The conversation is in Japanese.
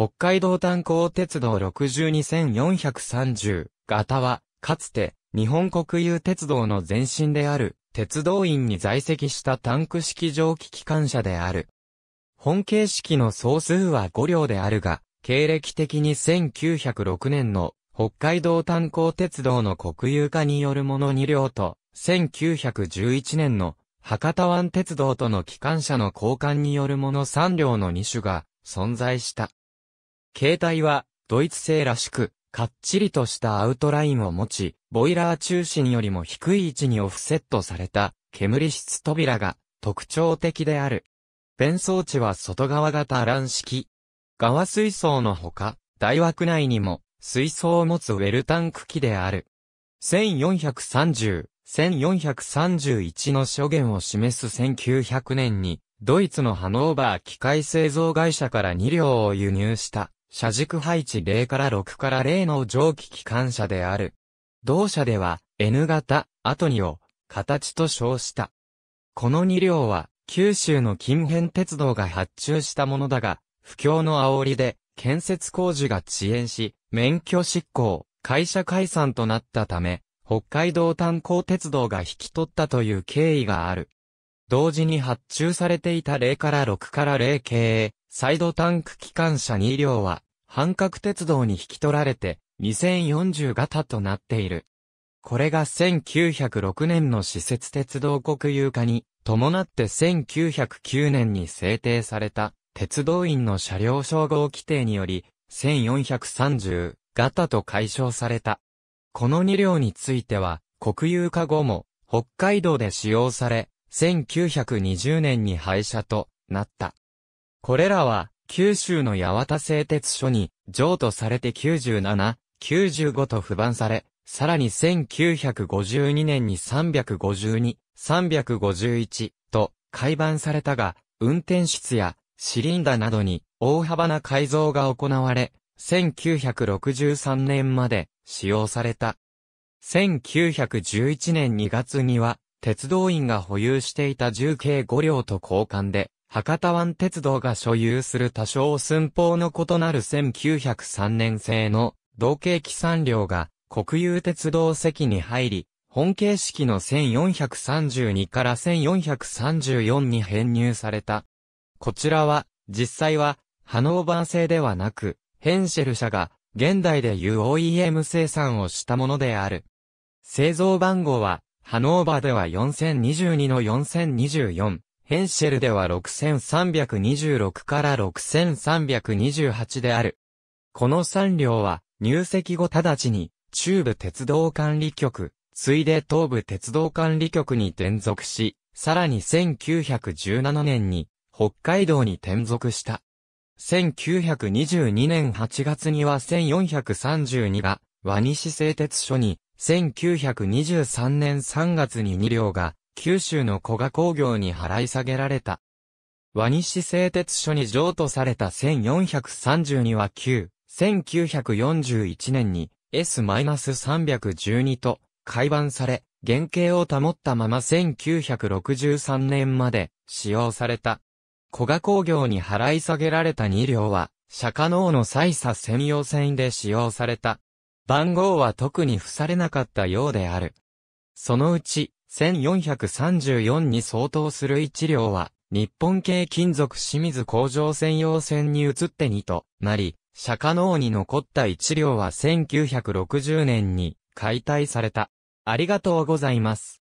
北海道炭鉱鉄道62430型は、かつて、日本国有鉄道の前身である、鉄道院に在籍したタンク式蒸気機関車である。本形式の総数は5両であるが、経歴的に1906年の北海道炭鉱鉄道の国有化によるもの2両と、1911年の博多湾鉄道との機関車の交換によるもの3両の2種が存在した。携帯はドイツ製らしく、かっちりとしたアウトラインを持ち、ボイラー中心よりも低い位置にオフセットされた煙室扉が特徴的である。弁装置は外側型乱式。側水槽のほか、大枠内にも水槽を持つウェルタンク機である。1430、1431の諸言を示す1900年に、ドイツのハノーバー機械製造会社から2両を輸入した。車軸配置0から6から0の蒸気機関車である。同社では N 型、アトニを形と称した。この2両は九州の近辺鉄道が発注したものだが、不況の煽りで建設工事が遅延し、免許執行、会社解散となったため、北海道炭鉱鉄道が引き取ったという経緯がある。同時に発注されていた0から6から0系、サイドタンク機関車2両は、半角鉄道に引き取られて、2040型となっている。これが1906年の施設鉄道国有化に、伴って1909年に制定された、鉄道員の車両称号規定により、1430型と解消された。この2両については、国有化後も、北海道で使用され、1920年に廃車となった。これらは、九州の八幡製鉄所に譲渡されて97、95と不番され、さらに1952年に352、351と改版されたが、運転室やシリンダなどに大幅な改造が行われ、1963年まで使用された。1911年2月には鉄道員が保有していた重計5両と交換で、博多湾鉄道が所有する多少寸法の異なる1903年製の同型機3両が国有鉄道席に入り、本形式の1432から1434に編入された。こちらは、実際は、ハノーバー製ではなく、ヘンシェル社が、現代で u OEM 生産をしたものである。製造番号は、ハノーバでは4022の4024、ヘンシェルでは6326から6328である。この3両は、入籍後直ちに、中部鉄道管理局、ついで東部鉄道管理局に転属し、さらに1917年に、北海道に転属した。1922年8月には1432が、和西製鉄所に、1923年3月に2両が、九州の古賀工業に払い下げられた。和西製鉄所に譲渡された1432は9、1941年に S-312 と改版され、原型を保ったまま1963年まで使用された。古賀工業に払い下げられた2両は、釈迦能の採差専用維で使用された。番号は特に付されなかったようである。そのうち、1434に相当する1両は、日本系金属清水工場専用線に移って2となり、釈迦能に残った1両は1960年に解体された。ありがとうございます。